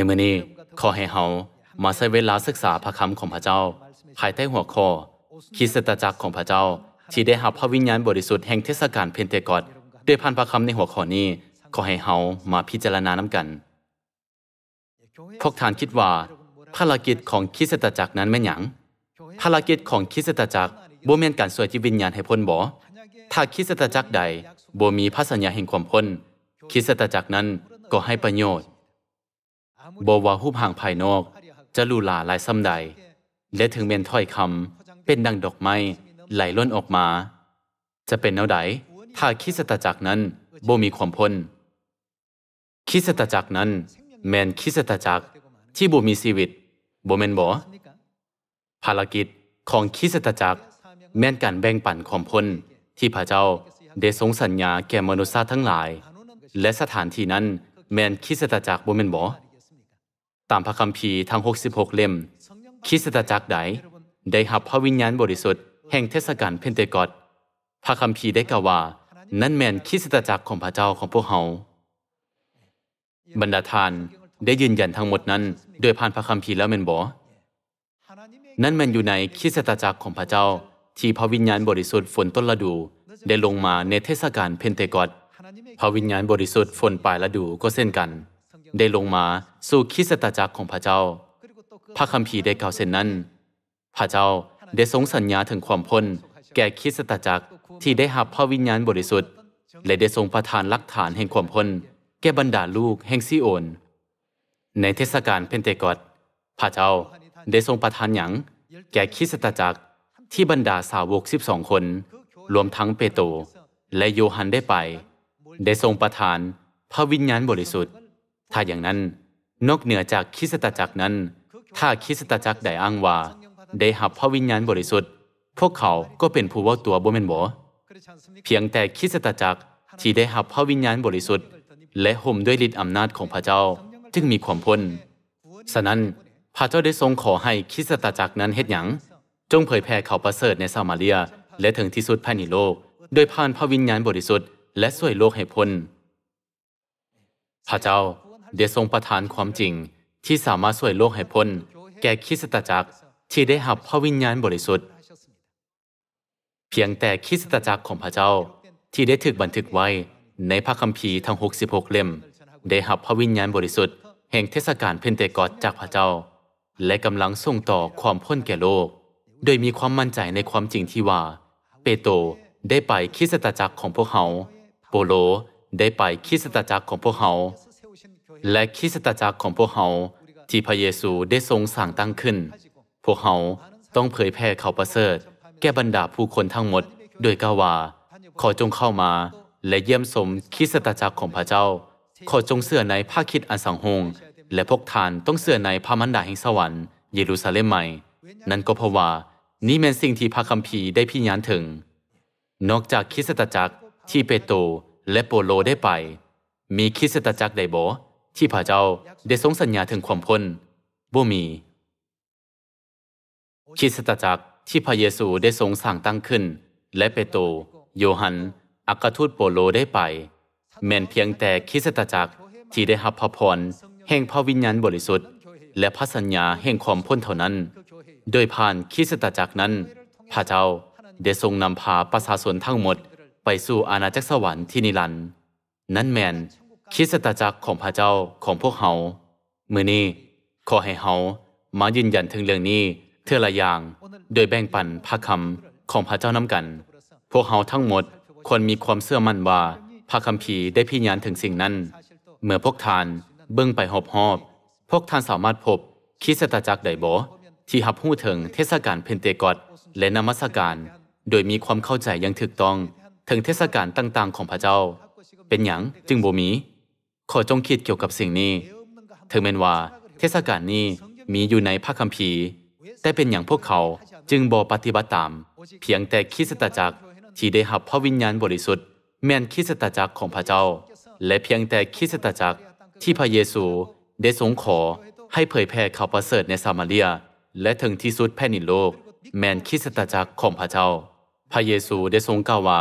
ในมื้อนี้ขอให้เฮามาใช้เวลาศึกษาพระคำของพระเจ้า ภายใต้หัวข้อคิสตจักรของพระเจ้าที่ได้หับพระวิญญาณบริสุทธิ์แห่งเทศกาลเพนเทกอตด้วยพันพระคำในหัวข้อนี้ ขอให้เฮามาพิจารณานำกันพวกท่านคิดว่าภารกิจของคิสตจักรนั้นแม่นหยังภารกิจของคิสตจักรบ่แม่นการสวยจิตวิญญาณให้พ้นบ่ถ้าคิสตจักรใดบ่มีพระสัญญาแห่งความพ้นคิสตจักรนั้นก็ให้ประโยชน์บว่าหูปห่างภายนอก จะลูหลาหลายซ้ำใดและถึงเมนถ้อยคำเป็นดังดอกไม้ไหลล้นออกมา จะเป็นแนวใดถ้าคิสตจักรนั้นบ่มีความพ้น คิสตจักรนั้น แมนคิสตจักรที่บ่มีชีวิตบ่แมนบ่ภารกิจของคิสตจักรแม่นการแบ่งปันความพ้นที่พระเจ้าได้ทรงสัญญาแก่มนุษย์ทั้งหลาย และสถานที่นั้นแมนคิสตจักรบ่แมนบ่ตามพระคัมภีร์ทั้ง66เล่มคิสตจักรใดได้หับพระวิญญาณบริสุทธิ์แห่งเทศกาลเพนเทกอตพระคัมภีร์ได้กล่าวว่านั่นแมนคิสตจักรของพระเจ้าของพวกเขาบรรดาทานได้ยืนยันทั้งหมดนั้นโดยผ่านพระคัมภีร์แล้วเมนบอนั่นมันอยู่ในคิสตจักรของพระเจ้าที่พระวิญญาณบริสุทธิ์ฝนต้นฤดู ได้ลงมาในเทศกาลเพนเทกอตพระวิญญาณบริสุทธิ์ฝนปลายฤดูก็เช่นกันได้ลงมาสู่คิสตจักรของพระเจ้า พระคัมภีร์ได้กล่าวเช่นนั้น พระเจ้าได้ทรงสัญญาถึงความพ้น แก่คิสตจักรที่ได้หับพระวิญญาณบริสุทธิ์ และได้ทรงประทานหลักฐานแห่งความพ้น แก่บรรดาลูกแห่งซีโอน ในเทศกาลเพนเทกอตพระเจ้าได้ทรงประทานหยังแก่คิสตจักรที่บรรดาสาวก12คน รวมทั้งเปโตรและโยฮันได้ไป ได้ทรงประทานพระวิญญาณบริสุทธิ์ถ้าอย่างนั้นนอกเหนือจากคิสตจักรนั้น ถ้าคิสตจักรได้อ้างว่าได้หับพระวิญญาณบริสุทธิ์ พวกเขาก็เป็นผู้ว่าตัวบ่แมนบอเพียงแต่คิสตจักรที่ได้หับพระวิญญาณบริสุทธิ์ และห่มด้วยฤทธิอำนาจของพระเจ้าจึงมีความพ้นฉะนั้นพระเจ้าได้ทรงขอให้คิสตจักรนั้นเฮ็ดหยังจงเผยแผ่ข่าวประเสริฐในซามาเรียและถึงที่สุดภายในโลก โดยผ่านพระวิญญาณบริสุทธิ์และช่วยโลกให้พ้น พระเจ้าได้ทรงประทานความจริงที่สามารถส่วยโลกให้พ้น แก่คิสตจักร ที่ได้หับพระวิญญาณบริสุทธิ์ เพียงแต่คิสตจักรของพระเจ้า ที่ได้ถึกบันทึกไว้ ในพระคัมภีร์ทั้ง66เล่มได้หับพระวิญญาณบริสุทธิ์ แห่งเทศกาลเพนเตกอสจากพระเจ้า และกำลังส่งต่อความพ้นแก่โลก โดยมีความมั่นใจในความจริงที่ว่า เปโตรได้ไปคิสตจักรของพวกเขาโปโลได้ไปคิสตจักรของพวกเขาและคิสตจักรของพวกเขาที่พระเยซูได้ทรงสั่งตั้งขึ้น พวกเขาต้องเผยแผ่ข่าวประเสริฐ แก่บรรดาผู้คนทั้งหมด ด้วยกล่าวว่า ขอจงเข้ามาและเยี่ยมสมคิสตจักรของพระเจ้า ขอจงเสื่อในผ้าคิดอันสังหงและพวกทานต้องเสื่อในพระมันดาแห่งสวรรค์เยรูซาเล็มใหม่ นั่นก็เพราะว่านี่เป็นสิ่งที่พระคัมภีร์ได้พิญานถึง นอกจากคิสตจักรที่เปโตรและโปโลได้ไป มีคิสตจักรใดบ่ที่พระเจ้าได้ทรงสัญญาถึงความพ้นบ่มีคิดสตจักรที่พระเยซูได้ทรงสร้างตั้งขึ้น และเปโตรโยฮันอักทูตโปโลได้ไป แม้นเพียงแต่คิดสตจักรที่ได้รับพระพรแห่งพระวิญญาณบริสุทธิ์ และพระสัญญาแห่งความพ้นเท่านั้น โดยผ่านคิดสตจักรนั้น พระเจ้าได้ทรงนำพาประชาชนทั้งหมดไปสู่อาณาจักรสวรรค์ที่นิรันดร์นั่นแมนคิสตจักของพระเจ้าของพวกเฮาเมื่อนี้ขอให้เฮามายืนยันถึงเรื่องนี้เทื่อละอย่างโดยแบ่งปันพระคำของพระเจ้าน้ำกัน พวกเฮาทั้งหมดควรมีความเสื่อมั่นว่าพระคัมภีร์ได้พิญานถึงสิ่งนั้น เมื่อพวกทานเบ้องไปหอบหอบ พวกทานสามารถพบคิสตจักไใดบ่ที่หับหู้ถึงเทศกาลเพนเตกอตและนมัสการ โดยมีความเข้าใจอย่างถูกต้องถึงเทศกาลต่างๆ ของพระเจ้า เป็นอย่างจึงบ่มีขอจงคิดเกี่ยวกับสิ่งนี้ ถึงแม้นว่า เทศกาลนี้มีอยู่ในพระคัมภีร์แต่เป็นอย่างพวกเขาจึงบ่ปฏิบัติตาม เพียงแต่คิสตจักรที่ได้หับพระวิญญาณบริสุทธิ์แม่นคิสตจักรของพระเจ้า และเพียงแต่คิสตจักรที่พระเยซูได้ทรงขอ ให้เผยแผ่ข่าวประเสริฐในซามาเรีย และถึงที่สุดแผ่นดินโลกแมนคิสตจักรของพระเจ้า พระเยซูได้ทรงกล่าวว่า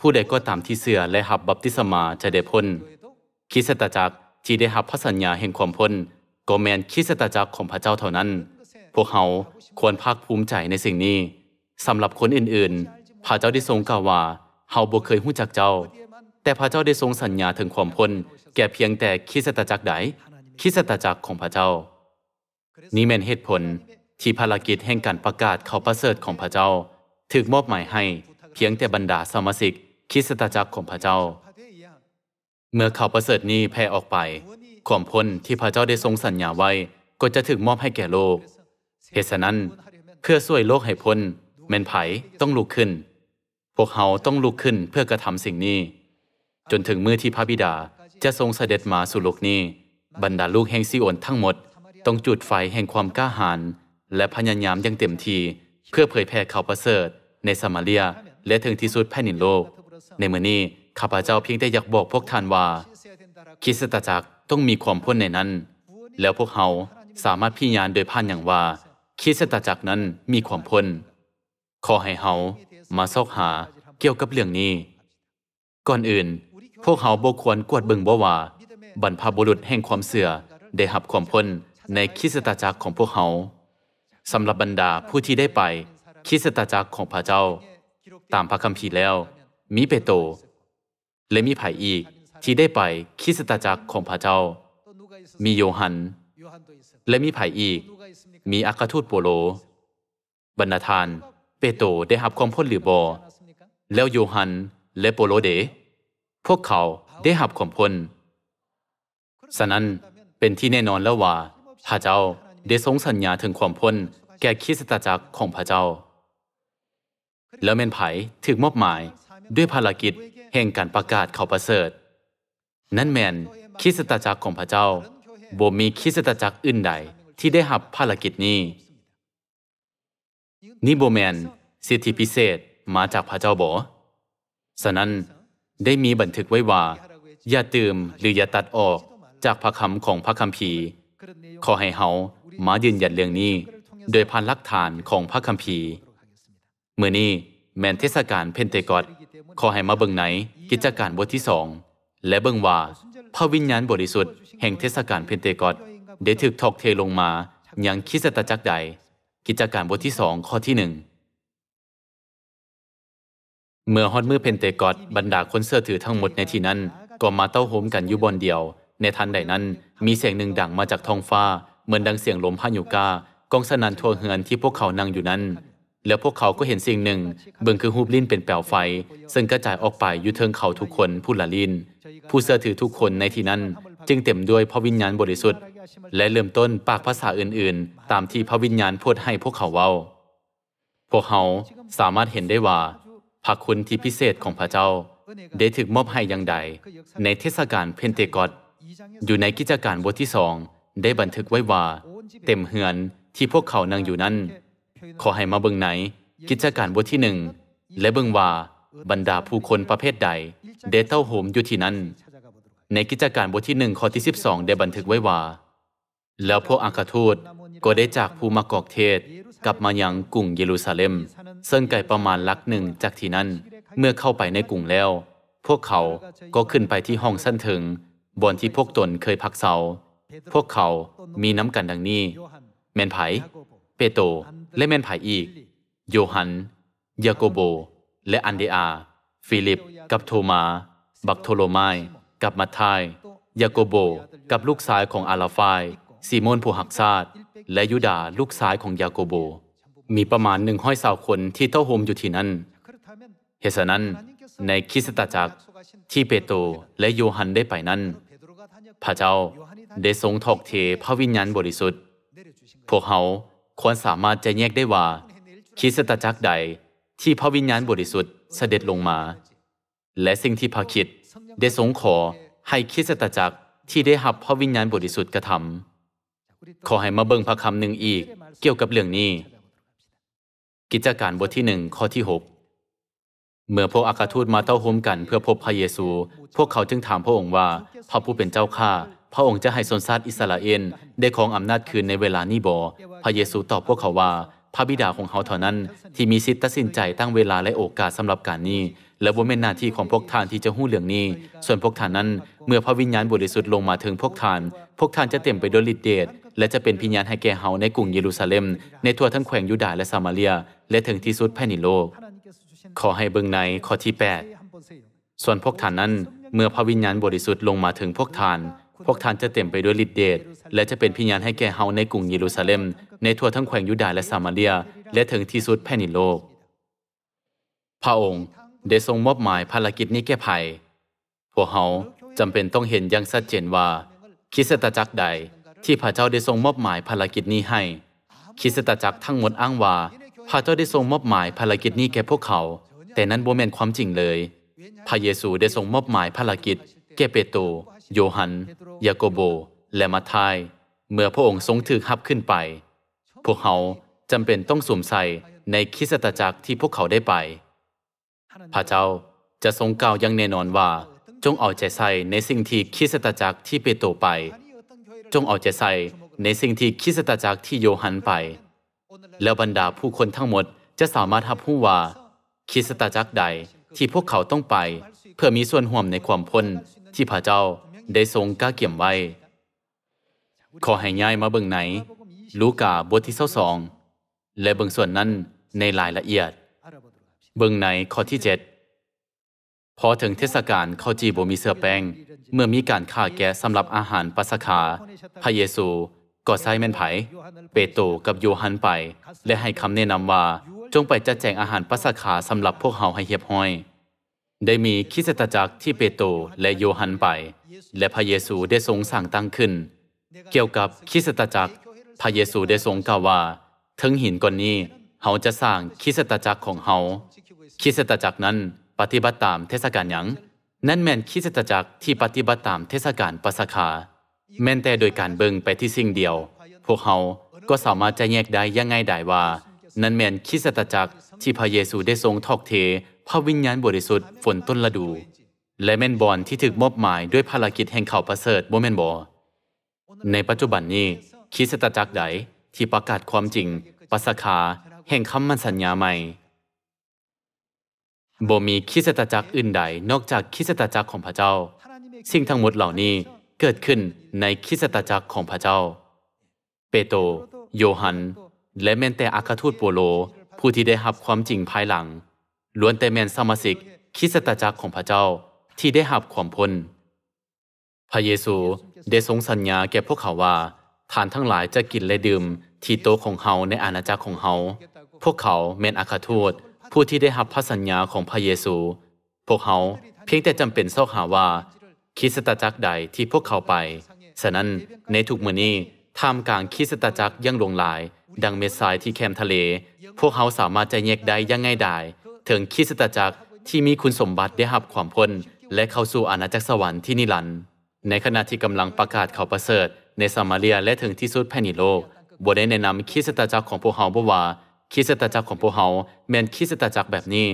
ผู้ใดก็ตามที่เสื่อและหับบัพติศมาจะได้พ้นคิสตจักร ที่ได้รับพระสัญญาแห่งความพ้นก็แมนคิสตจักรของพระเจ้าเท่านั้น พวกเขาควรภาคภูมิใจในสิ่งนี้สำหรับคนอื่นๆ พระเจ้าได้ทรงกล่าวว่าเฮาบ่เคยหู้จักเจ้า แต่พระเจ้าได้ทรงสัญญาถึงความพ้น แก่เพียงแต่คิสตจักรใดคิสตจักรของพระเจ้านี้เป็นเหตุผลที่ภารกิจแห่งการประกาศข่าวประเสริฐของพระเจ้าถูกมอบหมายให้ เพียงแต่บรรดาสมาชิกคิสตจักรของพระเจ้าเมื่อข่าวประเสริฐนี้แพร่ออกไปความพ้นที่พระเจ้าได้ทรงสัญญาไว้ ก็จะถึงมอบให้แก่โลก เหตุฉะนั้นเพื่อช่วยโลกให้พ้น แม่นไผต้องลุกขึ้น พวกเขาต้องลุกขึ้นเพื่อกระทำสิ่งนี้ จนถึงมือที่พระบิดาจะทรงเสด็จมาสู่โลกนี้ บรรดาลูกแห่งซิโอนทั้งหมด ต้องจุดไฟแห่งความกล้าหาญและพยายามอย่างเต็มทีเพื่อเผยแผ่ข่าวประเสริฐในสมาเรีย และถึงที่สุดแผ่นดินโลก ในมือนี้ข้าพเจ้าเพียงได้อยากบอกพวกท่านว่าคิสตจักรต้องมีความพ้นในนั้น แล้วพวกเขาสามารถพิจารณาโดยผ่านอย่างว่าคิสตจักรนั้นมีความพ้น ขอให้เฮามาซอกหาเกี่ยวกับเรื่องนี้ ก่อนอื่น พวกเฮาบ่ควรกวดเบิงบ่ว่า บรรพบุรุษแห่งความเสื่อได้หับความพ้นในคิสตจักรของพวกเฮาสำหรับบรรดาผู้ที่ได้ไปคิสตจักรของพระเจ้า ตามพระคัมภีร์แล้วมีเปโตรและมีไผ่อีกที่ได้ไปคิสตจักรของพระเจ้า มีโยฮัน และมีไผ่อีก มีอัคทูตโปโล บรรณาทาน เปโตรได้หับความพ้นหรือบอแล้วโยฮันและโปโลเด พวกเขาได้หับความพ้นฉะนั้นเป็นที่แน่นอนแล้วว่า พระเจ้าได้ทรงสัญญาถึงความพ้นแก่คิสตจักรของพระเจ้า แล้วเมนไผ่ถึกมอบหมายด้วยภารกิจแห่งการประกาศข่าวประเสริฐ นั่นแมนคิสตจักรของพระเจ้าบ่มีคิสตจักรอื่นใดที่ได้หับภารกิจนี้ นี่บ่แมนสิทธิพิเศษมาจากพระเจ้าบ่ฉะนั้นได้มีบันทึกไว้ว่า อย่าตื่มหรืออย่าตัดออกจากพระคำของพระคัมภีร์ ขอให้เฮามายืนยันเรื่องนี้ โดยพันลักฐานของพระคัมภีร์เมื่อนี้แมนเทศกาลเพนเตกอตขอให้มาเบิ่งไหนกิจการบทที่สอง และเบิ่งว่า พระวิญญาณบริสุทธิ์แห่งเทศกาลเพนเตกอตได้ถึกทอกเทลงมาอย่างคิสตจักใด กิจการบทที่สองข้อที่หนึ่งเมื่อฮอดมือเพนเตกอตบรรดาคนเสื้อถือทั้งหมดในที่นั้นก็มาเต้าโหมกันอยู่บนเดียว ในทันใดนั้นมีเสียงหนึ่งดังมาจากท้องฟ้าเหมือนดังเสียงลมพายุกากองสนันทั่วเฮือนที่พวกเขานั่งอยู่นั้นแล้วพวกเขาก็เห็นสิ่งหนึ่ง เบิงคือฮูบลินเป็นแปลวไฟ ซึ่งกระจายออกไปอยู่เทิงเขาทุกคนผู้ละลินผู้เสื้อถือทุกคนในที่นั้น จึงเต็มด้วยพระวิญญาณบริสุทธิ์ และเริ่มต้นปากภาษาอื่น ๆ ตามที่พระวิญญาณพูดให้พวกเขาเว้า พวกเขาสามารถเห็นได้ว่าพระคุณที่พิเศษของพระเจ้า ได้ถึกมอบให้อย่างใดในเทศกาลเพนเทกอตอยู่ในกิจการบทที่สองได้บันทึกไว้ว่า เต็มเหือนที่พวกเขานั่งอยู่นั้นขอให้มาเบิ่งไหน กิจการบทที่หนึ่งและเบิ่งว่าบรรดาผู้คนประเภทใดเดเต้าโหมอยู่ที่นั้นในกิจการบทที่หนึ่งข้อที่สสิบองได้บันทึกไว้ว่า แล้วพวกอัคทูตก็ได้จากภูมากอกเทศ กลับมายังกรุงเยรูซาเล็ม ซึ่งไกลประมาณลักหนึ่งจากที่นั้นเมื่อเข้าไปในกรุงแล้ว พวกเขาก็ขึ้นไปที่ห้องสั้นถึงบนที่พวกตนเคยพักเสาพวกเขามีน้ำกันดังนี้ แมนไผเปโตและแม่นไผ่อีก โยฮันยาโกโบ และอันเดอา ฟิลิป กับโทมา บักโทโลไมกับมัทไทยาโกโบ กับลูกชายของอาลาฟายซีโมนผู้หักซาดและยูดาลูกชายของยาโกโบ มีประมาณหนึ่งห้อยสาวคนที่เต้าโฮมอยู่ที่นั่นเหตุนั้นในคิสตจักรที่เปโตรและโยฮันได้ไปนั้นพระเจ้าได้ทรงทอกเทพระวิญญาณบริสุทธิ์ พวกเขาควรสามารถจะแยกได้ว่าคิสตจักใด ที่พระวิญญาณบริสุทธิ์เสด็จลงมา และสิ่งที่พระคิดได้สงขอให้คิสตจักที่ได้หับพระวิญญาณบริสุทธิ์กระทำขอให้มาเบิ่งพระคำหนึ่งอีก เกี่ยวกับเรื่องนี้ กิจการบทที่หนึ่งข้อที่ 6 เมื่อพวกอาคาทูตมาเต้าโฮมกันเพื่อพบพระเยซู พวกเขาจึงถามพระองค์ว่าพระผู้เป็นเจ้าข้าพระองค์จะให้สนซาติอิสราเอลได้ครองอำนาจคืนในเวลานี้บ่ พระเยซูตอบพวกเขาว่า พระบิดาของเขาเท่านั้นที่มีสิทธิ์ตัดสินใจตั้งเวลาและโอกาสสำหรับการนี้ และว่าเป็นหน้าที่ของพวกท่านที่จะหู้เรื่องนี้ ส่วนพวกท่านนั้น เมื่อพระวิญญาณบริสุทธิ์ลงมาถึงพวกท่านพวกท่านจะเต็มไปด้วยฤทธิเดชและจะเป็นพิญญาณให้แก่เฮาในกรุงเยรูซาเล็มในทั่วทั้งแขวงยูดาห์และซามาเรียและถึงที่สุดแผ่นดินโลกขอให้เบิ่งในข้อที่8ส่วนพวกท่านนั้นเมื่อพระวิญญาณบริสุทธิ์ลงมาถึงพวกท่านพวกท่านจะเต็มไปด้วยฤทธิเดชและจะเป็นพิญญาณให้แก่เฮาในกรุงเยรูซาเล็มในทั่วทั้งแขวงยูดาห์และซามาเรีย และถึงที่สุดแผ่นดินโลก พระองค์ได้ทรงมอบหมายภารกิจนี้แก่ไผ่พวกเฮาจำเป็นต้องเห็นอย่างชัดเจนว่าคิสตจักรใดที่พระเจ้าได้ทรงมอบหมายภารกิจนี้ให้คิสตจักรทั้งหมดอ้างว่า พระเจ้าได้ทรงมอบหมายภารกิจนี้แก่พวกเขา แต่นั้นบ่แม่นความจริงเลย พระเยซูได้ทรงมอบหมายภารกิจแก่เปโตรโยฮันยาโกโบ และมาทายเมื่อพระองค์ทรงถือขับขึ้นไป พวกเขาจำเป็นต้องสวมใส่ในคิสตจักรที่พวกเขาได้ไป พระเจ้าจะทรงกล่าวอย่างแน่นอนว่า จงเอาใจใส่ในสิ่งที่คิสตจักรที่เปโตรไป จงเอาใจใส่ในสิ่งที่คิสตจักรที่โยฮันไป แล้วบรรดาผู้คนทั้งหมดจะสามารถทับผู้ว่าคิสตจักรใดที่พวกเขาต้องไป เพื่อมีส่วนห่วมในความพ้นที่พระเจ้าได้ทรงก้าเกี่ยมไว้ ขอให้ย้ายมาเบิ่งไหน ลูกาบทที่เศร้าสอง และเบิ่งส่วนนั้นในรายละเอียด เบิ่งไหนข้อที่เจ็ดพอถึงเทศกาลข้าวจีบมีเสื้อแป้ง เมื่อมีการฆ่าแกะสำหรับอาหารปัสขาพระเยซู ก็ใช้แม่นไผ เปโตรกับโยฮันไป และให้คำแนะนำว่าจงไปจัดแจงอาหารปัสขาสำหรับพวกเฮาให้เฮียบห้อยได้มีคิสตจักรที่เปโตรและโยฮันไป และพระเยซูได้ทรงสั่งตั้งขึ้น เกี่ยวกับคิสตจักร พระเยซูได้ทรงกล่าวว่าถึงหินก้อนนี้เขาจะสร้างคิสตจักรของเขาคิสตจักรนั้นปฏิบัติตามเทศกาลหยังนั่นแม่นคิสตจักรที่ปฏิบัติตามเทศกาลปัสกาแม้นแต่โดยการเบิ่งไปที่สิ่งเดียว พวกเขาก็สามารถจะแยกได้ยังไงได้ว่า นั่นแม่นคิสตจักรที่พระเยซูได้ทรงทอกเทพระวิญญาณบริสุทธิ์ฝนต้นฤดู และแม่นบอลที่ถึกมอบหมาย ด้วยภารกิจแห่งเขาประเสริฐโมเมนบอ ในปัจจุบันนี้คิสตจักใด ที่ประกาศความจริงปัสคาแห่งคำมันสัญญาใหม่บ่มีคิสตจักอื่นใดนอกจากคิสตจักของพระเจ้า สิ่งทั้งหมดเหล่านี้เกิดขึ้นในคิสตจักของพระเจ้า เปโตรโยฮันและแม้แต่อาคาทูตโปโล ผู้ที่ได้รับความจริงภายหลังล้วนแต่แมนสมาสิกคิสตจักของพระเจ้าที่ได้หับความพ้น พระเยซูได้ทรงสัญญาแก่พวกเขาว่าทานทั้งหลายจะกินและดื่มที่โต๊ะของเฮาในอาณาจักรของเฮาพวกเขาแม่นอาคาทูตผู้ที่ได้หับพระสัญญาของพระเยซู พวกเขาเพียงแต่จำเป็นเ้าหาว่าคิสตจักรใดที่พวกเขาไปฉะนั้นในทุกมื้อนี้ท่ามกลางคิสตจักรยังหลงหลาย ดังเม็ดทรายที่แคมทะเล พวกเขาสามารถจะแยกได้ยังไงได้ถึงคิสตจักรที่มีคุณสมบัติได้หับความพ้น และเข้าสู่อาณาจักรสวรรค์ที่นิรันดร์ในขณะที่กำลังประกาศข่าวประเสริฐ ในสมาเรียและถึงที่สุดแผ่นโลกบวได้แนะนำคิสตจักรของพวกเฮาบ่ว่าคิสตจักรของพวกเฮาแม่นคิสตจักรแบบนี้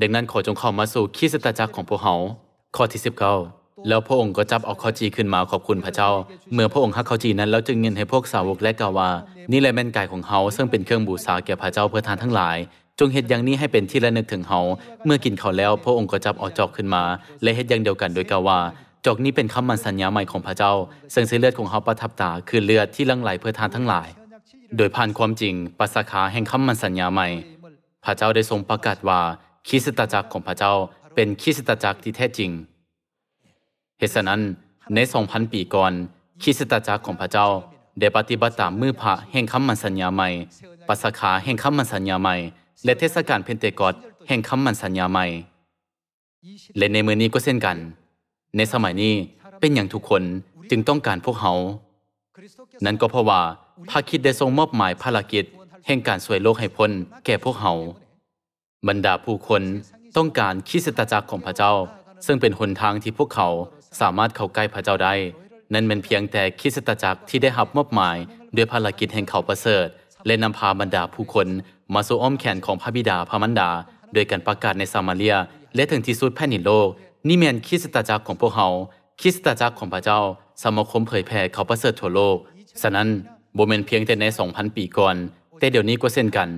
ดังนั้นขอจงเข้ามาสู่คิสตจักรของพวกเฮาข้อที่19แล้วพระองค์ก็จับเอาข้อจีขึ้นมาขอบคุณพระเจ้า เมื่อพระองค์หักข้อจีนั้นแล้วจึงเงินให้พวกสาวกและกาวานี่แหละแม่นกายของเฮาซึ่งเป็นเครื่องบูชาแก่พระเจ้าเพื่อทานทั้งหลายงเฮ็ดอย่างนี้ให้เป็นที่ระลึกถึงเฮาเมื่อกินเขาแล้ว พระองค์ก็จับเอาจอกขึ้นมา และเฮ็ดอย่างเดียวกันโดยกล่าวว่าจอกนี้เป็นคำมันสัญญาใหม่ของพระเจ้า ซึ่งเสเลือดของเฮาประทับตาคือเลือดที่ลังไหลเพื่อทานทั้งหลาย โดยผ่านความจริง ปัสคาแห่งคำมันสัญญาใหม่ พระเจ้าได้ทรงประกาศว่าคริสตจักรของพระเจ้าเป็นคริสตจักรที่แท้จริง เหตุนั้นใน2,000ปีก่อนคริสตจักรของพระเจ้าได้ปฏิบัติตามมือพระแห่งคำมันสัญญาใหม่ ปัสคาแห่งคำมันสัญญาใหม่และเทศกาลเพนเตกอสแห่งคำมันสัญญาใหม่ และในมือนี้ก็เช่นกัน ในสมัยนี้เป็นอย่างทุกคนจึงต้องการพวกเขา นั่นก็เพราะว่าพระคิดได้ทรงมอบหมายภารกิจ แห่งการสวยโลกให้พ้นแก่พวกเขาบรรดาผู้คนต้องการคิสตจักรของพระเจ้า ซึ่งเป็นหนทางที่พวกเขาสามารถเข้าใกล้พระเจ้าได้ นั่นเป็นเพียงแต่คิสตจักรที่ได้รับมอบหมาย ด้วยภารกิจแห่งเขาประเสริฐ และนำพาบรรดาผู้คนมาสู่อ้อมแขนของพระบิดาพระมันดาโดยการประกาศในซามาเลีย และถึงที่สุดแผ่นดินโลก นี่แมนคิสตจักรของพวกเขาคิสตจักรของพระเจ้า สมาคมเผยแผ่เขาประเสริฐทั่วโลกฉะนั้นโบเมนเพียงแต่ใน2,000ปีก่อน แต่เดี๋ยวนี้ก็เช่นกัน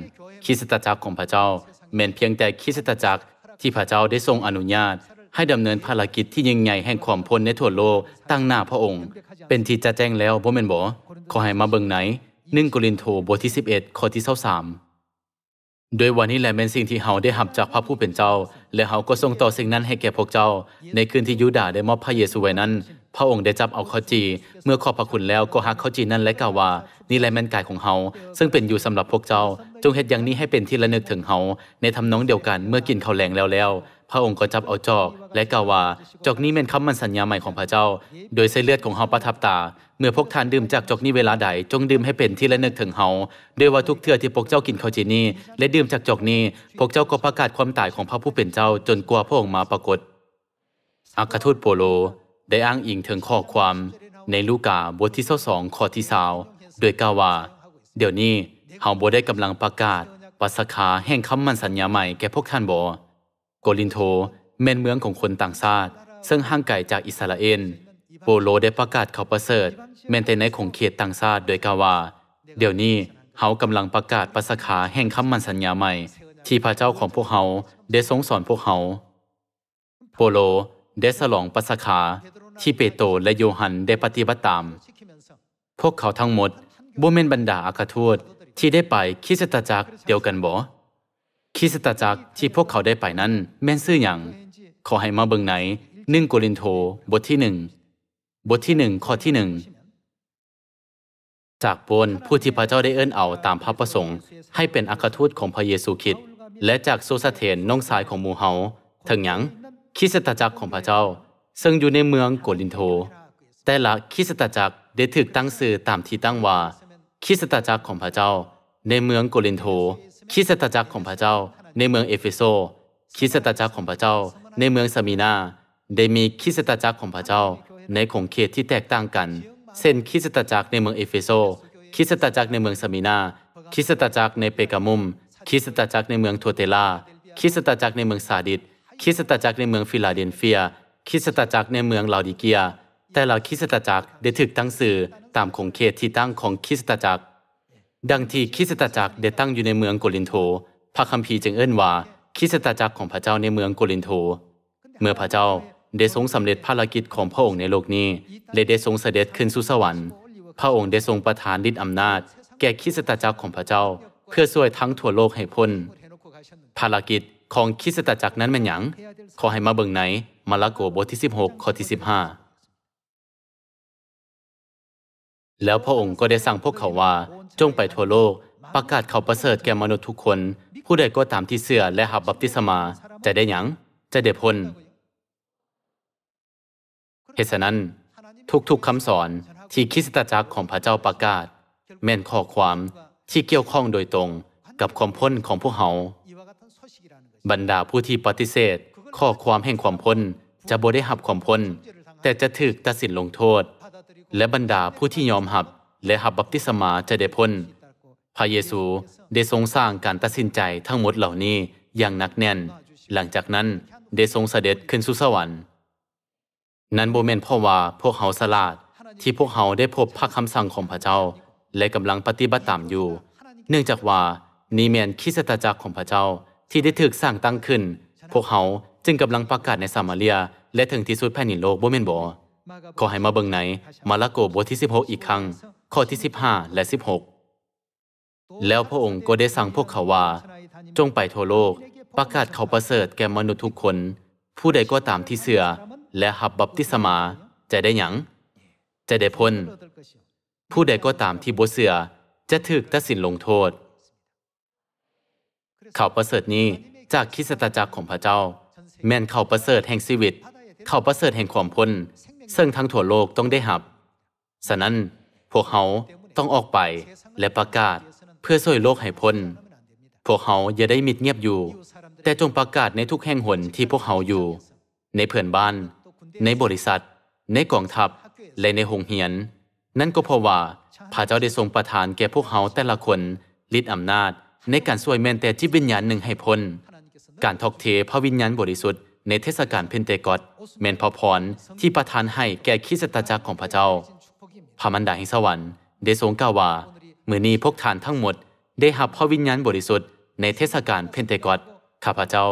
คิสตจักรของพระเจ้าแมนเพียงแต่คิสตจักรที่พระเจ้าได้ทรงอนุญาต ให้ดำเนินภารกิจที่ยิ่งใหญ่แห่งความพ้นในทั่วโลกตั้งหน้าพระองค์ เป็นที่จะแจ้งแล้วบ่แม่นบ่ขอให้มาเบิ่งไหน1กรินโทบทที่ 11 ข้อที่23ด้วยวันนี้แหละเป็นสิ่งที่เฮาได้หับจากพระผู้เป็นเจ้า และเฮาก็ทรงต่อสิ่งนั้นให้แก่พวกเจ้า ในคืนที่ยูดาได้มอบพระเยซูไว้นั้น พระองค์ได้จับเอาข้อจี เมื่อขอบพระคุณแล้วก็หักข้อจีนั้นและกล่าวว่า นี่แหละแม่นกายของเฮาซึ่งเป็นอยู่สำหรับพวกเจ้า จงเฮ็ดอย่างนี้ให้เป็นที่ระลึกถึงเฮาในทำนองเดียวกันเมื่อกินข้าวแลงแล้วแล้วพระองค์ก็จับเอาจอก และกล่าวว่า จอกนี้เป็นคำมันสัญญาใหม่ของพระเจ้า โดยใช้เลือดของเฮาประทับตา เมื่อพวกท่านดื่มจากจอกนี้เวลาใดจงดื่มให้เป็นที่ระนึกถึงเฮาด้วยว่าทุกเทื่อที่พวกเจ้ากินข้าวจีนี้และดื่มจากจอกนี้ พวกเจ้าก็ประกาศความตายของพระผู้เป็นเจ้า จนกว่าพระองค์มาปรากฏอัครทูตโปโลได้อ้างอิงถึงข้อความ ในลูกาบทที่สองข้อที่สาวโดยกล่าวว่าเดี๋ยวนี้เฮาบ่ได้กำลังประกาศปัสคาแห่งคำมันสัญญาใหม่แก่พวกท่านบ่โกลินโทเมนเมืองของคนต่างชาติ ซึ่งห่างไกลจากอิสราเอลโปโลได้ประกาศเขาประเสริฐ แม้แต่ในของเขตต่างชาติโดยกาวาเดี๋ยวนี้เฮากำลังประกาศประสขาแห่งคามันสัญญาใหม่ ที่พระเจ้าของพวกเฮา ได้ทรงสอนพวกเฮา โปโลได้สลองประสขาที่เปโตและโยหันได้ปฏิบัติตาม พวกเขาทั้งหมดบ่เม่นบรรดาอาคาทูตที่ได้ไปคิสตจักรเดียวกันบ่คิสตจักรที่พวกเขาได้ไปนั้นแม่นซื่ออย่าง ขอให้มาเบิงไหนหนึ่งโกลินโทบทที่หนึ่งบทที่หนึ่งข้อที่หนึ่งจากบนผู้ที่พระเจ้าได้เอื้นเอาตามพระประสงค์ ให้เป็นอัคทูตของพระเยซูคริสต์และจากโซซเทนน้องสายของมูเฮาถึงหยังคิสตจักรของพระเจ้าซึ่งอยู่ในเมืองโกลินโท แต่ละคิสตจักรได้ถึกตั้งสื่อตามที่ตั้งว่าคิสตจักรของพระเจ้า ในเมืองโกลินโทคิสตจักรของพระเจ้าในเมืองเอเฟโซคิสตจักรของพระเจ้าในเมืองสมีนา ได้มีคิสตจักรของพระเจ้าในของเขตที่แตกต่างกันเส้นคิสตจักรในเมืองเอเฟโซคิสตจักรในเมืองสมีนาคิสตจักรในเปกามุมคิสตจักรในเมืองทัวเตลาคิสตจักรในเมืองซาดิดคิสตจักรในเมืองฟิลาเดลเฟียคิสตจักรในเมืองลาดิเกีย แต่ละคิสตจักรได้ถึกตั้งสื่อตามของเขตที่ตั้งของคิสตจักรดังที่คิสตจักรเดตั้งอยู่ในเมืองโกลินโทพระคัมภีร์จึงเอิ้นว่าคิสตจักรของพระเจ้าในเมืองโกลินโทเมื่อพระเจ้า ได้ทรงสำเร็จภารกิจของพระองค์ในโลกนี้และได้ทรงเสด็จขึ้นสู่สวรรค์ พระองค์ได้ทรงประทานฤทธิอำนาจ แก่คิสตจักรของพระเจ้า เพื่อช่วยทั้งทั่วโลกให้พ้น ภารกิจของคิสตจักรนั้นเป็นหยังขอให้มาเบิ่งไนมาระโกบทที่ 16ข้อที่15แล้วพระองค์ก็ได้สั่งพวกเขาว่า จงไปทั่วโลก ประกาศเขาประเสริฐแก่มนุษย์ทุกคนผู้ใดก็ตามที่เสื่อและหับบัพติศมา จะได้หยัง จะได้พ้น เหตุฉะนั้น ทุกๆคำสอนที่คริสตจักรของพระเจ้าประกาศ แม่นข้อความที่เกี่ยวข้องโดยตรงกับความพ้นของพวกเขาบรรดาผู้ที่ปฏิเสธ ข้อความแห่งความพ้น จะบ่ได้หับความพ้น แต่จะถึกตัดสินลงโทษและบรรดาผู้ที่ยอมหับ และหับบัพติศมาจะได้พ้นพระเยซูได้ทรงสร้างการตัดสินใจทั้งหมดเหล่านี้อย่างหนักแน่น หลังจากนั้นได้ทรงเสด็จขึ้นสู่สวรรค์ นั้นโบเมนพ่อว่าพวกเฮาสลาด ที่พวกเฮาได้พบพระคำสั่งของพระเจ้า และกำลังปฏิบัติตามอยู่ เนื่องจากว่านี่แมนคิสตจักรของพระเจ้าที่ได้ถูกสร้างตั้งขึ้น พวกเฮาจึงกำลังประกาศในสามาเรีย และถึงที่สุดแผ่นดินโลกบ่แม่นบ่ขอให้มาเบิ่งไหน มาละโกบทที่ 16 อีกครั้ง ข้อที่ 15 และ 16 แล้วพระองค์ก็ได้สั่งพวกเขาว่า จงไปทั่วโลกประกาศเขาประเสริฐแก่มนุษย์ทุกคน ผู้ใดก็ตามที่เสือและหับบัพติศมาจะได้หยังจะได้พ้น ผู้ใดก็ตามที่บ่เสือจะถูกตัดสินลงโทษข่าวประเสริฐนี้จากคิสตจักรของพระเจ้า แม่นข่าวประเสริฐแห่งชีวิตข่าวประเสริฐแห่งความพ้นซึ่งทั้งทั่วโลกต้องได้หับฉะนั้นพวกเขาต้องออกไปและประกาศเพื่อช่วยโลกให้พ้น พวกเขาอย่าได้มิดเงียบอยู่ แต่จงประกาศในทุกแห่งหนที่พวกเขาอยู่ ในเพื่อนบ้าน ในบริษัท ในกองทัพและในหงเหียน นั่นก็เพราะว่าพระเจ้าได้ทรงประทานแก่พวกเขาแต่ละคนฤทธิ์อำนาจ ในการช่วยแมนแต่จิตวิญญาณหนึ่งให้พ้น การทอกเทพระวิญญาณบริสุทธิ์ในเทศกาลเพนเตกอตเมนพอพรที่ประทานให้แก่คิสตจักรของพระเจ้า พระมันดาแห่งสวรรค์ได้ทรงกล่าวว่า มือนี้พวกทานทั้งหมด ได้หับพระวิญญาณบริสุทธิ์ ในเทศกาลเพนเตกอตข้าพเจ้า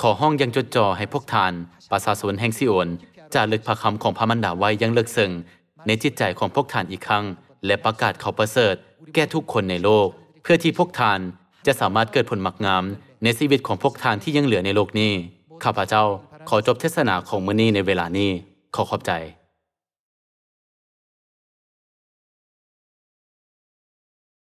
ขอห้องยังจดจ่อให้พวกทาน ประชาชนแห่งซิโอนจารึกพระคำของพระมันดาไว้ยังเลิกซึงในจิตใจของพวกทานอีกครั้ง และประกาศเขาประเสริฐ แก่ทุกคนในโลก เพื่อที่พวกทานจะสามารถเกิดผลมักงามในชีวิตของพวกทานที่ยังเหลือในโลกนี้ข้าพเจ้า ขอจบเทศนาของมื้อนี้ในเวลานี้ขอขอบใจ